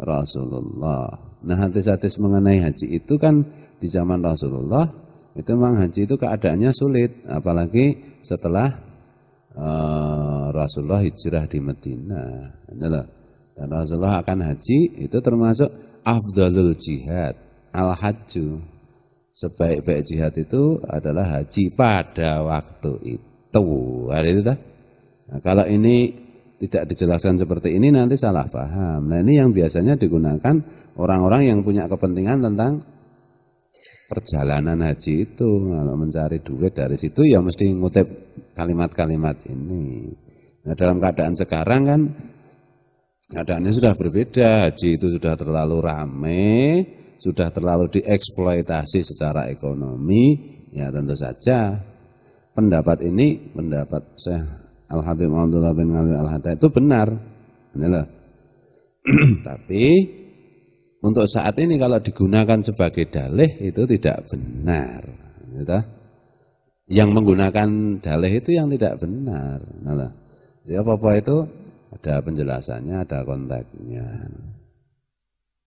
Rasulullah. Nah hadis-hadis mengenai haji itu kan di zaman Rasulullah itu memang haji itu keadaannya sulit apalagi setelah uh, Rasulullah hijrah di Madinah. Dan Rasulullah akan haji itu termasuk afdalul jihad al-hajju. Sebaik-baik jihad itu adalah haji pada waktu itu. Hari itu Nah, kalau ini tidak dijelaskan seperti ini nanti salah paham. Nah ini yang biasanya digunakan orang-orang yang punya kepentingan tentang perjalanan haji itu. Kalau mencari duit dari situ ya mesti ngutip kalimat-kalimat ini. Nah dalam keadaan sekarang kan keadaannya sudah berbeda. Haji itu sudah terlalu rame, sudah terlalu dieksploitasi secara ekonomi. Ya tentu saja pendapat ini pendapat saya Al Habib Abdullah bin Ali Al Hatta itu benar. Inilah. Tapi untuk saat ini kalau digunakan sebagai dalih itu tidak benar. Gitu. Yang menggunakan dalih itu yang tidak benar. Inilah. Ya apa-apa itu ada penjelasannya, ada kontaknya.